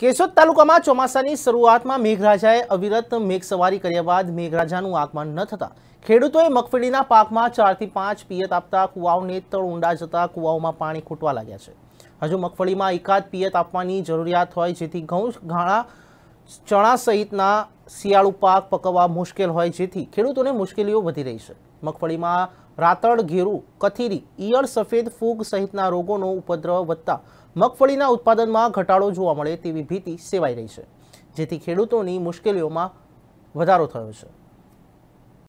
કેશોદ તાલુકામાં ચોમાસાની શરૂઆતમાં મેઘરાજાએ અવિરત મેઘસવારી કર્યા બાદ મેઘરાજાનું આગમન ન થતાં ખેડૂતોએ મગફળીના પાકમાં ચારથી પાંચ પિયત આપતા કુવાઓને તળ ઊંડા જતા કુવાઓમાં પાણી ખૂટવા લાગ્યા છે હજુ મગફળીમાં એકાદ પિયત આપવાની જરૂરિયાત હોય જેથી ઘઉં ઘાણા ચણા સહિતના શિયાળુ પાક પકવવા મુશ્કેલ હોય જેથી ખેડૂતોને મુશ્કેલીઓ વધી રહી છે મગફળીમાં રાતળ ઘેરું કથીરી ઈયળ સફેદ ફૂગ સહિતના રોગોનો ઉપદ્રવ વધતા મગફળીના ઉત્પાદનમાં ઘટાડો જોવા મળે તેવી ભીતિ સેવાઈ રહી છે જેથી ખેડૂતોની મુશ્કેલીઓમાં વધારો થયો છે